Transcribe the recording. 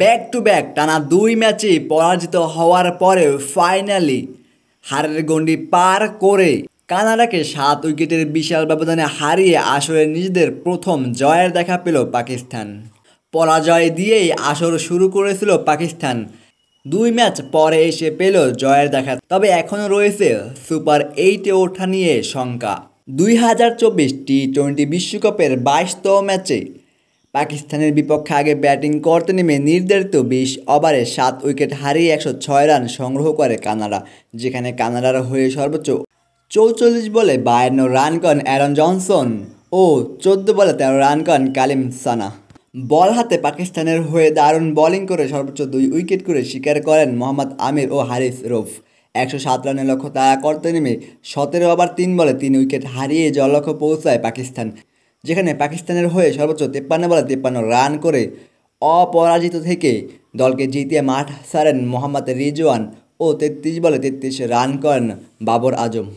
back to back টানা দুই ম্যাচে পরাজিত হওয়ার পরেও ফাইনালি হারের গণ্ডি পার করে কানাডাকে সাত উইকেটের বিশাল ব্যবধানে হারিয়ে আসরে নিজেদের প্রথম জয়ের দেখা পেল পাকিস্তান পরাজয় দিয়েই আসর শুরু করেছিল পাকিস্তান দুই ম্যাচ পরে এসে পেল জয়ের দেখা তবে এখনও রয়েছে সুপার এইটে ওঠা নিয়ে শঙ্কা দুই হাজার চব্বিশ টি টোয়েন্টি বিশ্বকাপের বাইশতম ম্যাচে পাকিস্তানের বিপক্ষে আগে ব্যাটিং করতে নেমে নির্ধারিত বিশ ওভারে সাত উইকেট হারিয়ে একশো ছয় রান সংগ্রহ করে কানাডা যেখানে কানাডার হয়ে সর্বোচ্চ চৌচল্লিশ বলে বায়ান্ন রান করেন অ্যারন জনসন ও চোদ্দ বলে তেরো রান করেন কালিম সানা বল হাতে পাকিস্তানের হয়ে দারুণ বোলিং করে সর্বোচ্চ দুই উইকেট করে শিকার করেন মোহাম্মদ আমির ও হারিস রফ একশো সাত রানের লক্ষ্য তারা করতে নেমে সতেরো ওভার তিন বলে তিন উইকেট হারিয়ে জল লক্ষ্য পৌঁছায় পাকিস্তান যেখানে পাকিস্তানের হয়ে সর্বোচ্চ তেপ্পান্ন বলে তেপ্পান্ন রান করে অপরাজিত থেকে দলকে জিতিয়ে মাঠ সারেন মোহাম্মদ রিজওয়ান ও তেত্রিশ বলে তেত্রিশ রান করেন বাবর আজম